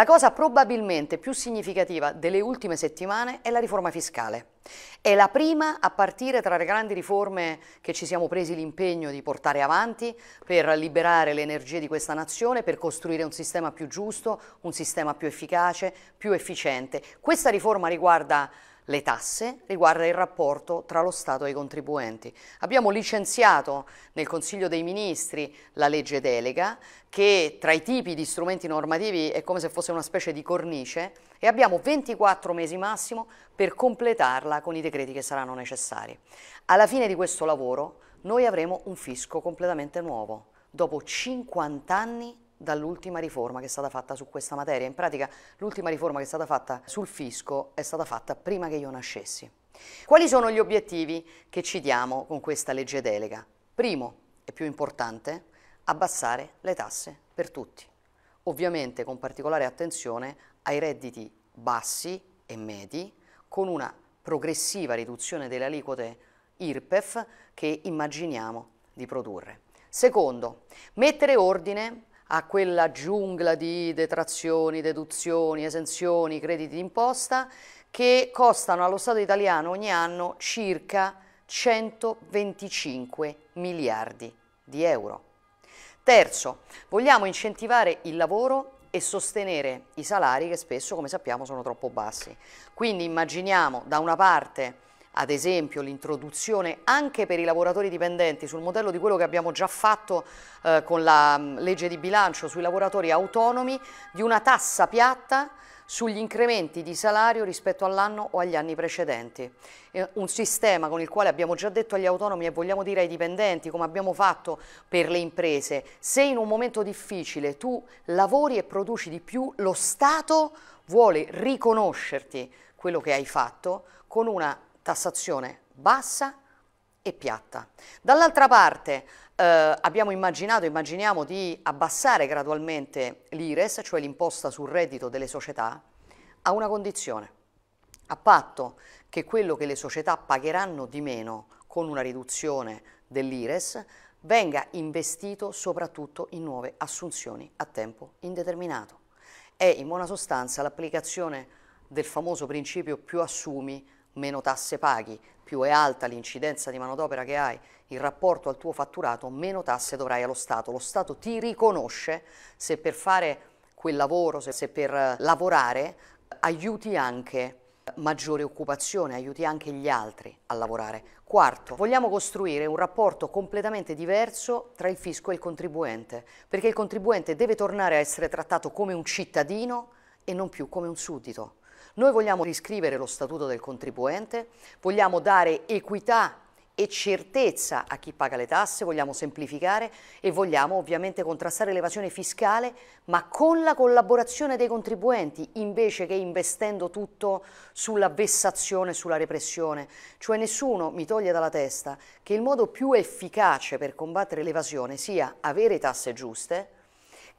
La cosa probabilmente più significativa delle ultime settimane è la riforma fiscale. È la prima a partire tra le grandi riforme che ci siamo presi l'impegno di portare avanti per liberare le energie di questa nazione, per costruire un sistema più giusto, un sistema più efficace, più efficiente. Questa riforma riguarda le tasse, riguarda il rapporto tra lo Stato e i contribuenti. Abbiamo licenziato nel Consiglio dei Ministri la legge delega che tra i tipi di strumenti normativi è come se fosse una specie di cornice e abbiamo 24 mesi massimo per completarla con i decreti che saranno necessari. Alla fine di questo lavoro noi avremo un fisco completamente nuovo, dopo 50 anni dall'ultima riforma che è stata fatta su questa materia. In pratica l'ultima riforma che è stata fatta sul fisco è stata fatta prima che io nascessi. Quali sono gli obiettivi che ci diamo con questa legge delega? Primo e più importante, abbassare le tasse per tutti, ovviamente con particolare attenzione ai redditi bassi e medi, con una progressiva riduzione delle aliquote IRPEF che immaginiamo di produrre. Secondo, mettere ordine a quella giungla di detrazioni, deduzioni, esenzioni, crediti d'imposta che costano allo Stato italiano ogni anno circa 125 miliardi di euro. Terzo, vogliamo incentivare il lavoro e sostenere i salari che spesso, come sappiamo, sono troppo bassi. Quindi immaginiamo da una parte ad esempio l'introduzione anche per i lavoratori dipendenti sul modello di quello che abbiamo già fatto eh, con la mm, legge di bilancio sui lavoratori autonomi di una tassa piatta sugli incrementi di salario rispetto all'anno o agli anni precedenti. un sistema con il quale abbiamo già detto agli autonomi e vogliamo dire ai dipendenti, come abbiamo fatto per le imprese, se in un momento difficile tu lavori e produci di più, lo Stato vuole riconoscerti quello che hai fatto con una tassazione bassa e piatta. Dall'altra parte eh, abbiamo immaginato, immaginiamo di abbassare gradualmente l'IRES, cioè l'imposta sul reddito delle società, a una condizione, a patto che quello che le società pagheranno di meno con una riduzione dell'IRES venga investito soprattutto in nuove assunzioni a tempo indeterminato. È in buona sostanza l'applicazione del famoso principio più assumi meno tasse paghi, più è alta l'incidenza di manodopera che hai in rapporto al tuo fatturato, meno tasse dovrai allo Stato. Lo Stato ti riconosce se per fare quel lavoro, se per eh, lavorare, aiuti anche maggiore occupazione, aiuti anche gli altri a lavorare. Quarto, vogliamo costruire un rapporto completamente diverso tra il fisco e il contribuente, perché il contribuente deve tornare a essere trattato come un cittadino e non più come un suddito. Noi vogliamo riscrivere lo statuto del contribuente, vogliamo dare equità e certezza a chi paga le tasse, vogliamo semplificare e vogliamo ovviamente contrastare l'evasione fiscale, ma con la collaborazione dei contribuenti, invece che investendo tutto sulla vessazione, sulla repressione. Cioè nessuno mi toglie dalla testa che il modo più efficace per combattere l'evasione sia avere tasse giuste,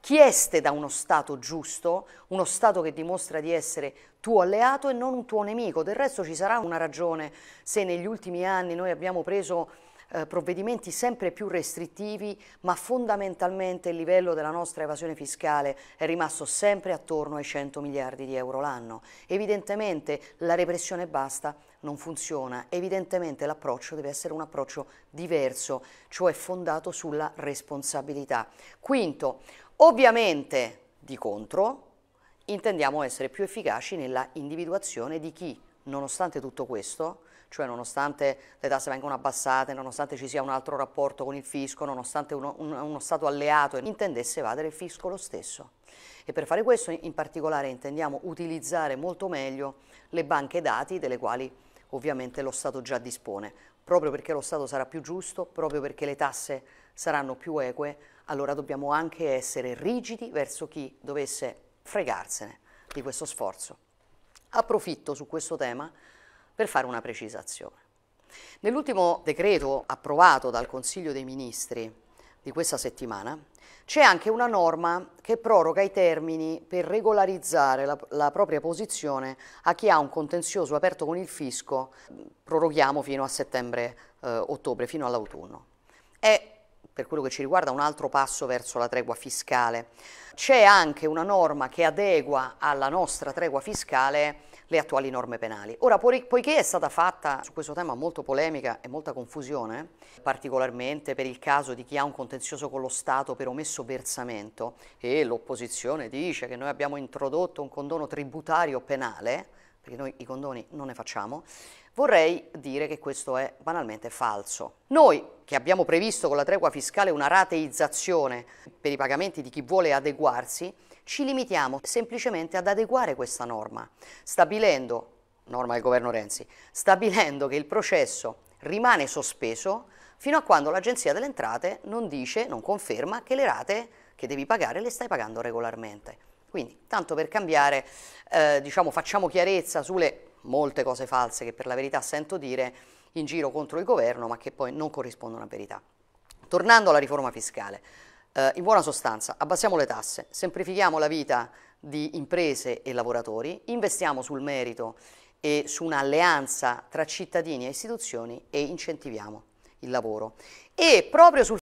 chieste da uno Stato giusto, uno Stato che dimostra di essere tuo alleato e non un tuo nemico. Del resto ci sarà una ragione se negli ultimi anni noi abbiamo preso eh, provvedimenti sempre più restrittivi, ma fondamentalmente il livello della nostra evasione fiscale è rimasto sempre attorno ai 100 miliardi di euro l'anno. Evidentemente la repressione basta non funziona. Evidentemente l'approccio deve essere un approccio diverso, cioè fondato sulla responsabilità. Quinto, Ovviamente, di contro, intendiamo essere più efficaci nella individuazione di chi, nonostante tutto questo, cioè nonostante le tasse vengano abbassate, nonostante ci sia un altro rapporto con il fisco, nonostante uno, un, uno Stato alleato intendesse evadere il fisco lo stesso. E per fare questo in particolare intendiamo utilizzare molto meglio le banche dati delle quali ovviamente lo Stato già dispone, proprio perché lo Stato sarà più giusto, proprio perché le tasse saranno più eque, allora dobbiamo anche essere rigidi verso chi dovesse fregarsene di questo sforzo. Approfitto su questo tema per fare una precisazione. Nell'ultimo decreto approvato dal Consiglio dei Ministri di questa settimana c'è anche una norma che proroga i termini per regolarizzare la, la, propria posizione a chi ha un contenzioso aperto con il fisco, proroghiamo fino a settembre-ottobre, eh, fino all'autunno. È per quello che ci riguarda un altro passo verso la tregua fiscale. C'è anche una norma che adegua alla nostra tregua fiscale le attuali norme penali. Ora, poiché è stata fatta su questo tema molto polemica e molta confusione, particolarmente per il caso di chi ha un contenzioso con lo Stato per omesso versamento e l'opposizione dice che noi abbiamo introdotto un condono tributario penale, perché noi i condoni non ne facciamo, Vorrei dire che questo è banalmente falso. Noi che abbiamo previsto con la tregua fiscale una rateizzazione per i pagamenti di chi vuole adeguarsi, ci limitiamo semplicemente ad adeguare questa norma, stabilendo, norma del governo Renzi, stabilendo che il processo rimane sospeso fino a quando l'Agenzia delle Entrate non dice, non conferma che le rate che devi pagare le stai pagando regolarmente. Quindi, tanto per cambiare, eh, diciamo, facciamo chiarezza sulle molte cose false che per la verità sento dire in giro contro il governo ma che poi non corrispondono a verità. Tornando alla riforma fiscale, eh, in buona sostanza abbassiamo le tasse, semplifichiamo la vita di imprese e lavoratori, investiamo sul merito e su un'alleanza tra cittadini e istituzioni e incentiviamo il lavoro. E proprio sul